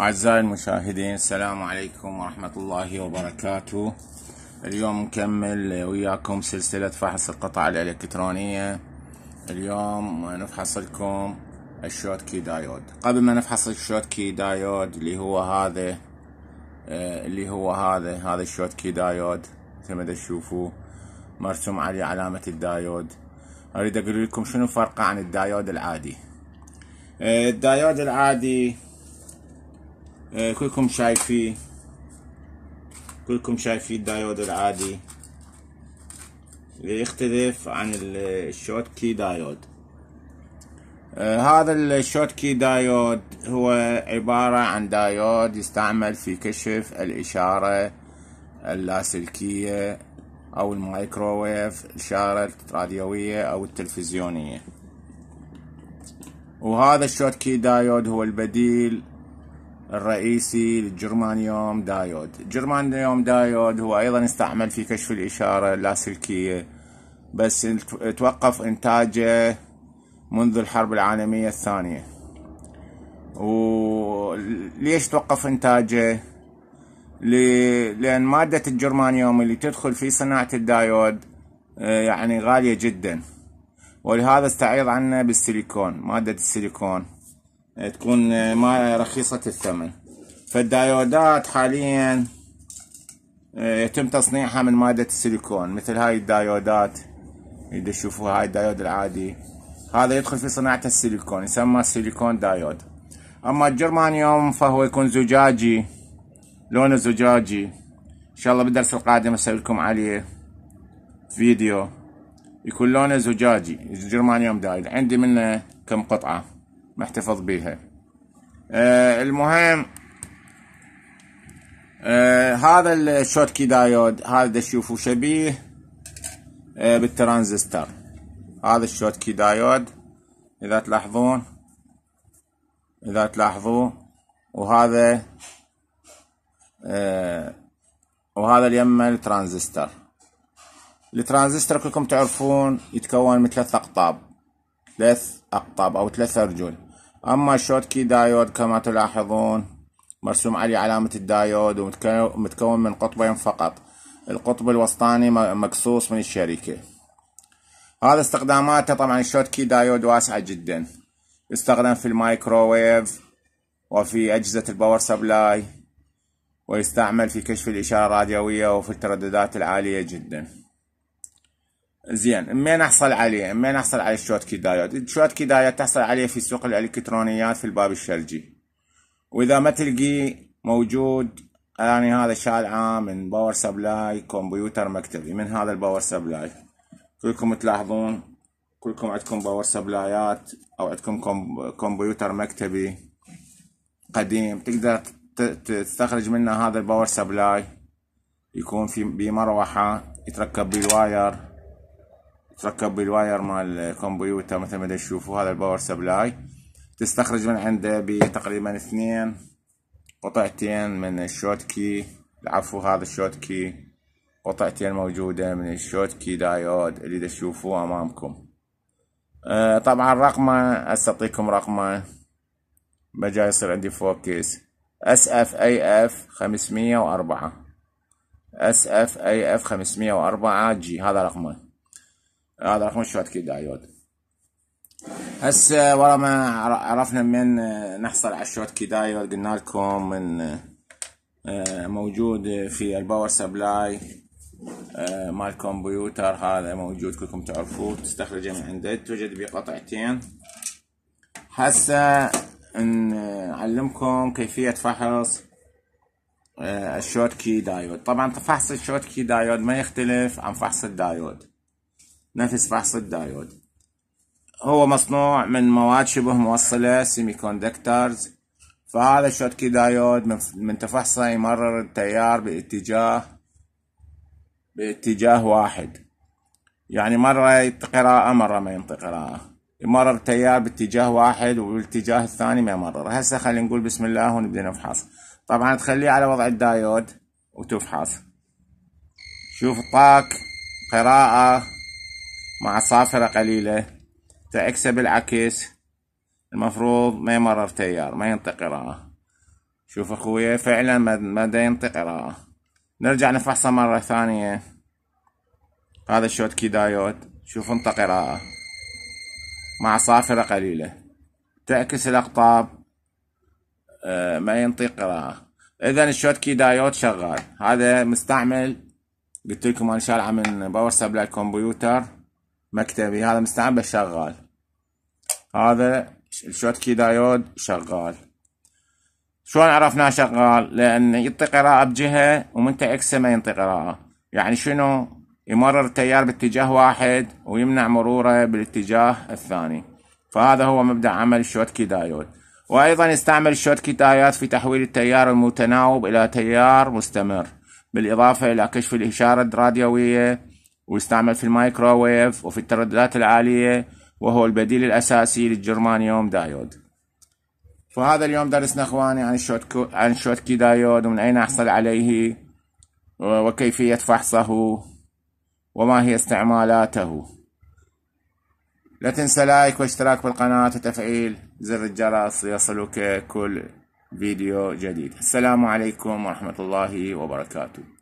أعزائي المشاهدين السلام عليكم ورحمة الله وبركاته اليوم نكمل وياكم سلسلة فحص القطع الإلكترونية اليوم نفحص لكم الشوتكي دايود قبل ما نفحص الشوتكي دايود اللي هو هذا آه، اللي هو هذا هذا الشوتكي دايود كما ما مرسوم عليه علامة الدايود أريد أقول لكم شنو فرقه عن الدايود العادي آه، الدايود العادي كلكم شايفين كلكم شايفين الدايود العادي اللي يختلف عن الشوت كي دايود هذا الشوت كي دايود هو عبارة عن دايود يستعمل في كشف الإشارة اللاسلكية أو المايكروويف الإشارة الراديوية أو التلفزيونية وهذا الشوت كي دايود هو البديل الرئيسي للجرمانيوم دايود الجرمانيوم دايود هو أيضا استعمل في كشف الإشارة اللاسلكية بس توقف إنتاجه منذ الحرب العالمية الثانية وليش توقف إنتاجه لأن مادة الجرمانيوم اللي تدخل في صناعة الدايود آه، يعني غالية جدا ولهذا استعيض عنه بالسيليكون مادة السيليكون تكون ما رخيصة الثمن فالدايودات حاليا آه، يتم تصنيعها من مادة السيليكون مثل هاي الدايودات اذا تشوفوها هاي الدايود العادي هذا يدخل في صناعة السيليكون يسمى سيليكون دايود أما الجرمانيوم فهو يكون زجاجي لونه زجاجي إن شاء الله بالدرس القادم أسوي لكم عليه فيديو يكون لونه زجاجي الجرمانيوم دايود عندي منه كم قطعة محتفظ بيها آه المهم آه هذا الشوتكي دايود هذا تشوفوا شبيه آه بالترانزستور هذا الشوتكي دايود اذا تلاحظون اذا تلاحظوا وهذا آه وهذا اليمه الترانزستور الترانزستور كلكم تعرفون يتكون من ثلاث اقطاب ثلاث اقطاب او ثلاث ارجل أما الشوتكي دايود كما تلاحظون مرسوم عليه علامة الدايود ومتكون من قطبين فقط القطب الوسطاني مقصوص من الشركة هذا استخداماته طبعا الشوتكي دايود واسعة جدا يستخدم في المايكروويف وفي أجهزة الباور سبلاي ويستعمل في كشف الإشارة الراديوية وفي الترددات العالية جداً زين منين احصل عليه؟ منين احصل على الشوتكي دايود؟ الشوتكي دايود تحصل عليه في سوق الالكترونيات في الباب الشلجي واذا ما تلقي موجود اني يعني هذا شالعه من باور سبلاي كمبيوتر مكتبي من هذا الباور سبلاي. كلكم تلاحظون كلكم عندكم باور سبلايات او عندكم كمبيوتر مكتبي قديم تقدر تستخرج منه هذا الباور سبلاي يكون في بمروحه يتركب بالواير تركب بالواير مال الكمبيوتر مثل ما تشوفوا هذا الباور سبلاي تستخرج من عنده بتقريبا اثنين قطعتين من الشوت كي العفو هذا الشوت كي قطعتين موجودة من الشوت كي دايود اللي تشوفوه أمامكم أه طبعا رقمه أستعطيكم رقمه بجاي يصير عندي فوكس اس اف اي اف 504 اس اف اي اف 504 جي هذا رقمه هذا رقم الشورت كي دايود هسه ورا ما عرفنا من نحصل على الشوت كي دايود قلنا لكم من آه، موجود في الباور سبلاي آه، مال كمبيوتر هذا موجود كلكم تعرفوه تستخرجه من عنده توجد به قطعتين هسه نعلمكم كيفية فحص آه، الشوت كي دايود طبعا فحص الشوت كي دايود ما يختلف عن فحص الدايود نفس فحص الدايود هو مصنوع من مواد شبه موصلة سيمي كوندكترز فهذا الشوتكي دايود من تفحصه يمرر التيار باتجاه باتجاه واحد يعني مرة ينطي قراءة مرة ما ينطي قراءة يمرر التيار باتجاه واحد والاتجاه الثاني ما يمرر هسه خلينا نقول بسم الله ونبدأ نفحص طبعا تخليه على وضع الدايود وتفحص شوف طاق قراءة مع صافرة قليلة تأكسه بالعكس المفروض ما يمرر تيار ما ينطق قراءة شوف أخويا فعلا ما دا ينطق قراءة نرجع نفحصه مرة ثانية هذا الشوت كي دايود شوف انطق قراءة مع صافرة قليلة تعكس الأقطاب أه ما ينطق قراءة إذا الشوت كي دايود شغال هذا مستعمل قلت لكم أنا شارعه من باور سبلاي كمبيوتر مكتبي هذا مستعمل شغال هذا الشوتكي دايود شغال شلون عرفناه شغال لان يعطي قراءة بجهة ومنتا اكسه ما ينطي قراءة يعني شنو يمرر التيار باتجاه واحد ويمنع مروره بالاتجاه الثاني فهذا هو مبدأ عمل الشوتكي دايود وأيضا يستعمل الشوتكي دايود في تحويل التيار المتناوب إلى تيار مستمر بالإضافة إلى كشف الإشارة الراديوية ويستعمل في المايكروويف وفي الترددات العالية وهو البديل الأساسي للجرمانيوم دايود فهذا اليوم درسنا أخواني عن الشوتكي عن الشوتكي دايود ومن أين أحصل عليه وكيفية فحصه وما هي استعمالاته لا تنسى لايك واشتراك بالقناة وتفعيل زر الجرس ليصلك كل فيديو جديد السلام عليكم ورحمة الله وبركاته